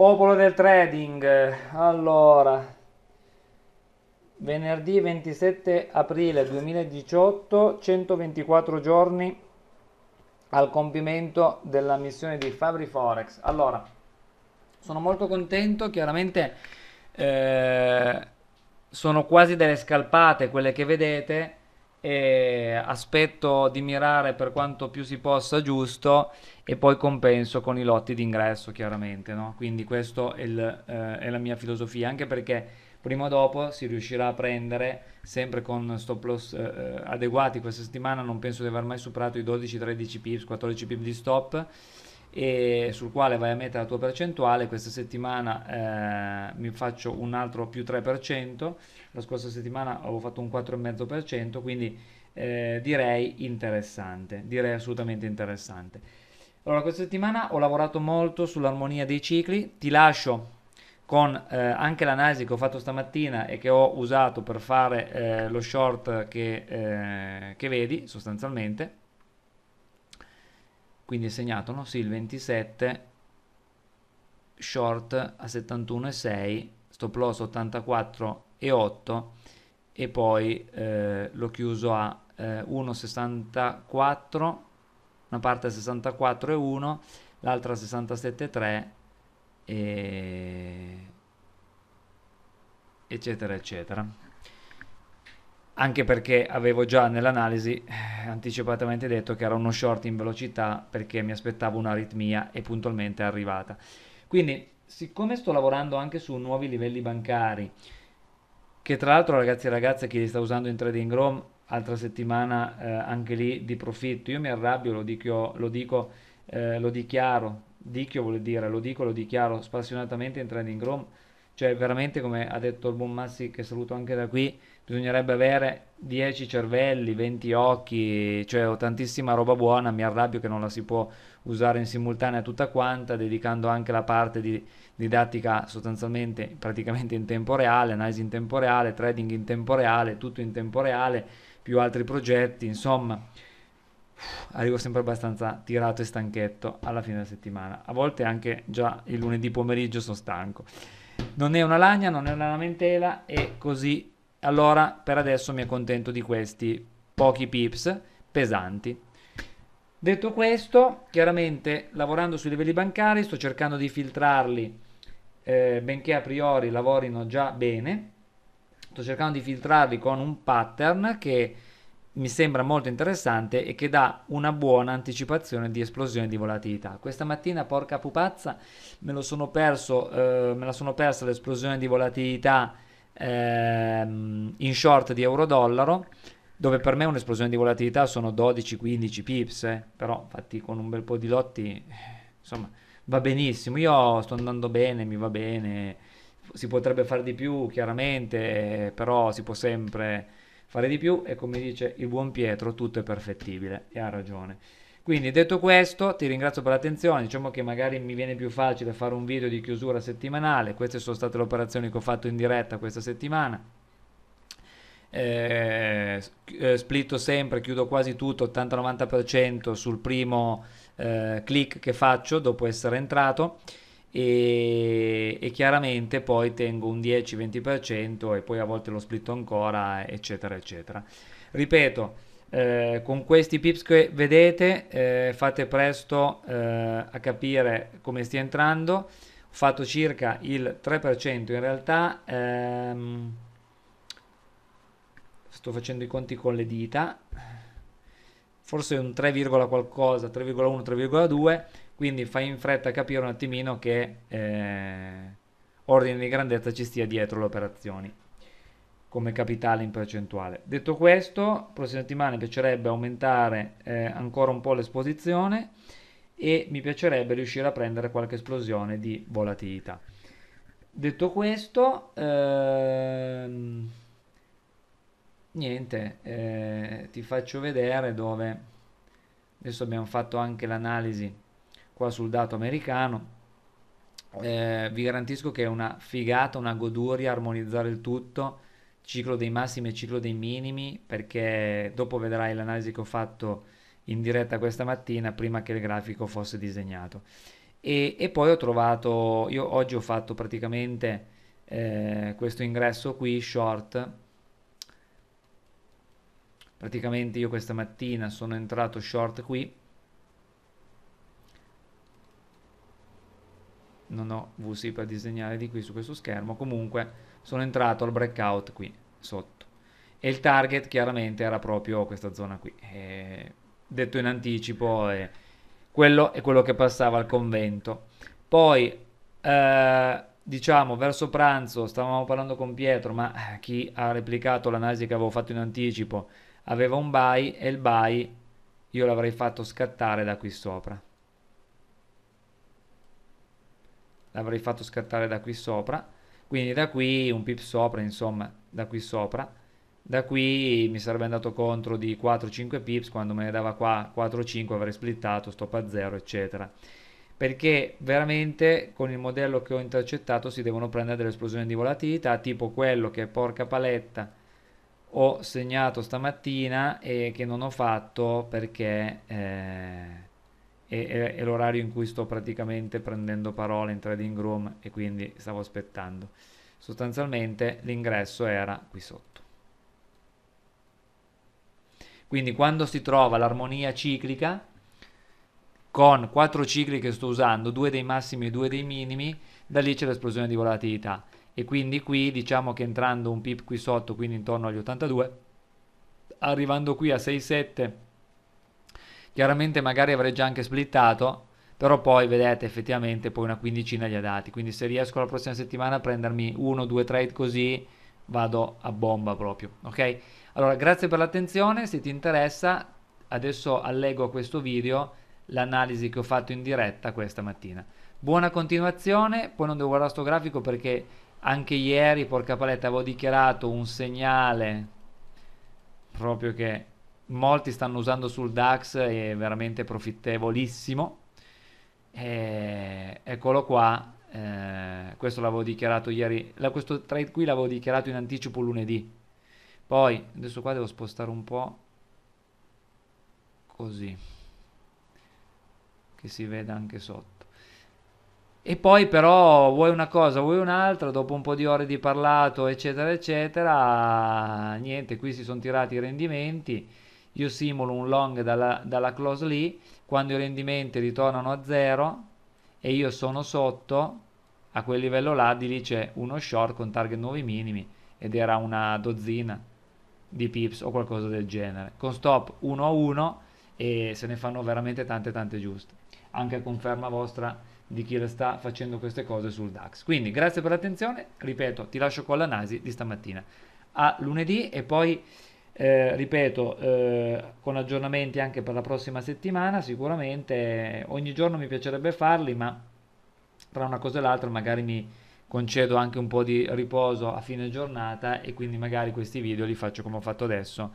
Popolo del trading, allora, venerdì 27 aprile 2018, 124 giorni al compimento della missione di Fabri Forex. Allora, sono molto contento, chiaramente eh, sono quasi delle scalpate quelle che vedete, e aspetto di mirare per quanto più si possa giusto e poi compenso con i lotti d'ingresso chiaramente no? quindi questa è, eh, è, la mia filosofia anche perché prima o dopo si riuscirà a prendere sempre con stop loss eh, eh, adeguati questa settimana non penso di aver mai superato i 12-13 pips 14 pips di stop e sul quale vai a mettere la tua percentuale. Questa settimana eh, mi faccio un altro più 3%, la scorsa settimana avevo fatto un 4,5%, quindi eh, direi interessante, direi assolutamente interessante. Allora, questa settimana ho lavorato molto sull'armonia dei cicli, ti lascio con eh, anche l'analisi che ho fatto stamattina e che ho usato per fare eh, lo short che, eh, che vedi sostanzialmente quindi è segnato no? sì il 27 short a 71,6 stop loss 84,8 e poi eh, l'ho chiuso a eh, 1,64 una parte a 64,1 l'altra a 67,3 e... eccetera eccetera anche perché avevo già nell'analisi anticipatamente detto che era uno short in velocità perché mi aspettavo una ritmia e puntualmente è arrivata. Quindi, siccome sto lavorando anche su nuovi livelli bancari, che tra l'altro ragazzi e ragazze chi li sta usando in Trading Room, altra settimana eh, anche lì di profitto, io mi arrabbio, lo, dico, lo, dico, eh, lo dichiaro, dico vuol dire, lo dico, lo dichiaro spassionatamente in Trading Room, cioè veramente come ha detto il buon Massi che saluto anche da qui, bisognerebbe avere 10 cervelli, 20 occhi, cioè ho tantissima roba buona, mi arrabbio che non la si può usare in simultanea tutta quanta, dedicando anche la parte di didattica sostanzialmente praticamente in tempo reale, analisi in tempo reale, trading in tempo reale, tutto in tempo reale, più altri progetti, insomma arrivo sempre abbastanza tirato e stanchetto alla fine della settimana. A volte anche già il lunedì pomeriggio sono stanco. Non è una lagna, non è una lamentela e così allora per adesso mi accontento di questi pochi pips pesanti. Detto questo, chiaramente lavorando sui livelli bancari sto cercando di filtrarli, eh, benché a priori lavorino già bene, sto cercando di filtrarli con un pattern che mi sembra molto interessante e che dà una buona anticipazione di esplosione di volatilità. Questa mattina, porca pupazza, me, perso, eh, me la sono persa l'esplosione di volatilità ehm, in short di euro-dollaro, dove per me un'esplosione di volatilità sono 12-15 pips, eh, però infatti con un bel po' di lotti, insomma, va benissimo. Io sto andando bene, mi va bene, si potrebbe fare di più chiaramente, però si può sempre fare di più e come dice il buon Pietro tutto è perfettibile e ha ragione. Quindi detto questo, ti ringrazio per l'attenzione, diciamo che magari mi viene più facile fare un video di chiusura settimanale, queste sono state le operazioni che ho fatto in diretta questa settimana. Eh, eh splitto sempre, chiudo quasi tutto, 80-90% sul primo eh, click che faccio dopo essere entrato e, e chiaramente poi tengo un 10-20% e poi a volte lo splitto ancora, eccetera, eccetera. Ripeto, eh, con questi pips che vedete eh, fate presto eh, a capire come stia entrando ho fatto circa il 3% in realtà ehm, sto facendo i conti con le dita forse un 3, qualcosa 3,1 3,2 quindi fai in fretta a capire un attimino che eh, ordine di grandezza ci stia dietro le operazioni come capitale in percentuale. Detto questo, la prossima settimana mi piacerebbe aumentare eh, ancora un po' l'esposizione e mi piacerebbe riuscire a prendere qualche esplosione di volatilità. Detto questo, ehm, niente, eh, ti faccio vedere dove adesso abbiamo fatto anche l'analisi qua sul dato americano. Eh, vi garantisco che è una figata, una goduria armonizzare il tutto ciclo dei massimi e ciclo dei minimi, perché dopo vedrai l'analisi che ho fatto in diretta questa mattina prima che il grafico fosse disegnato. E, e poi ho trovato, io oggi ho fatto praticamente eh, questo ingresso qui short. Praticamente io questa mattina sono entrato short qui. Non ho VC per disegnare di qui su questo schermo, comunque sono entrato al breakout qui sotto e il target chiaramente era proprio questa zona qui e, detto in anticipo eh, quello è quello che passava al convento poi eh, diciamo verso pranzo stavamo parlando con Pietro ma eh, chi ha replicato l'analisi che avevo fatto in anticipo aveva un buy e il buy io l'avrei fatto scattare da qui sopra l'avrei fatto scattare da qui sopra quindi da qui un pip sopra, insomma, da qui sopra. Da qui mi sarebbe andato contro di 4-5 pips, quando me ne dava qua 4-5 avrei splittato, stop a 0, eccetera. Perché veramente con il modello che ho intercettato si devono prendere delle esplosioni di volatilità, tipo quello che porca paletta ho segnato stamattina e che non ho fatto perché... Eh, e, e, è l'orario in cui sto praticamente prendendo parole in trading room e quindi stavo aspettando. Sostanzialmente l'ingresso era qui sotto. Quindi quando si trova l'armonia ciclica, con quattro cicli che sto usando, due dei massimi e due dei minimi, da lì c'è l'esplosione di volatilità. E quindi qui diciamo che entrando un pip qui sotto, quindi intorno agli 82, arrivando qui a 6,7 chiaramente magari avrei già anche splittato però poi vedete effettivamente poi una quindicina gli ha dati quindi se riesco la prossima settimana a prendermi uno o due trade così vado a bomba proprio ok allora grazie per l'attenzione se ti interessa adesso allego a questo video l'analisi che ho fatto in diretta questa mattina buona continuazione poi non devo guardare sto grafico perché anche ieri porca paletta avevo dichiarato un segnale proprio che molti stanno usando sul DAX è veramente profittevolissimo e, eh, eccolo qua eh, questo l'avevo dichiarato ieri la, questo trade qui l'avevo dichiarato in anticipo lunedì poi adesso qua devo spostare un po' così che si veda anche sotto e poi però vuoi una cosa, vuoi un'altra, dopo un po' di ore di parlato, eccetera, eccetera, niente, qui si sono tirati i rendimenti io simulo un long dalla, dalla close lì, quando i rendimenti ritornano a zero e io sono sotto, a quel livello là di lì c'è uno short con target nuovi minimi ed era una dozzina di pips o qualcosa del genere. Con stop 1 a 1 e se ne fanno veramente tante tante giuste. Anche a conferma vostra di chi le sta facendo queste cose sul DAX. Quindi grazie per l'attenzione, ripeto, ti lascio con l'analisi di stamattina. A lunedì e poi eh, ripeto, eh, con aggiornamenti anche per la prossima settimana, sicuramente ogni giorno mi piacerebbe farli, ma tra una cosa e l'altra magari mi concedo anche un po' di riposo a fine giornata e quindi magari questi video li faccio come ho fatto adesso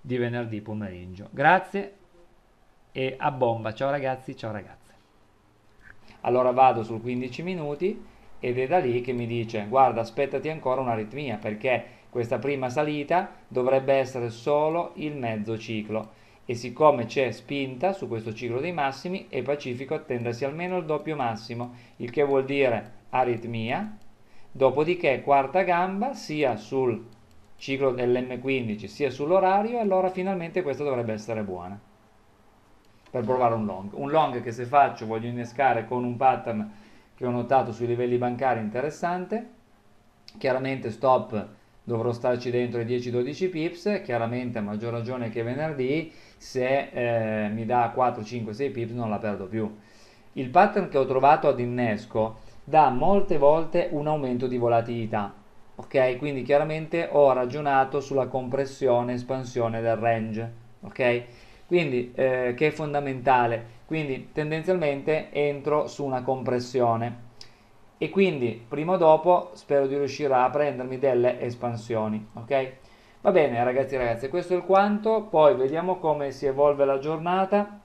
di venerdì pomeriggio. Grazie e a bomba, ciao ragazzi, ciao ragazze. Allora vado sul 15 minuti ed è da lì che mi dice guarda aspettati ancora un'aritmia perché questa prima salita dovrebbe essere solo il mezzo ciclo e siccome c'è spinta su questo ciclo dei massimi è pacifico attendersi almeno il doppio massimo, il che vuol dire aritmia, dopodiché quarta gamba sia sul ciclo dell'M15 sia sull'orario e allora finalmente questa dovrebbe essere buona per provare un long. Un long che se faccio voglio innescare con un pattern che ho notato sui livelli bancari interessante, chiaramente stop dovrò starci dentro i 10-12 pips, chiaramente a maggior ragione che venerdì, se eh, mi dà 4-5-6 pips non la perdo più. Il pattern che ho trovato ad innesco dà molte volte un aumento di volatilità, ok? Quindi chiaramente ho ragionato sulla compressione e espansione del range, ok? Quindi, eh, che è fondamentale, quindi tendenzialmente entro su una compressione e quindi prima o dopo spero di riuscire a prendermi delle espansioni, ok? Va bene ragazzi e ragazze, questo è il quanto, poi vediamo come si evolve la giornata.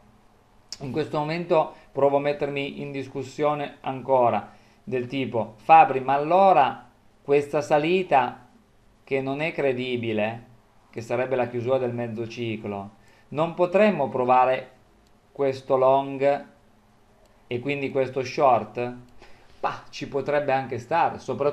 In questo momento provo a mettermi in discussione ancora del tipo Fabri, ma allora questa salita che non è credibile, che sarebbe la chiusura del mezzo ciclo, non potremmo provare questo long e quindi questo short? bah, ci potrebbe anche stare, soprattutto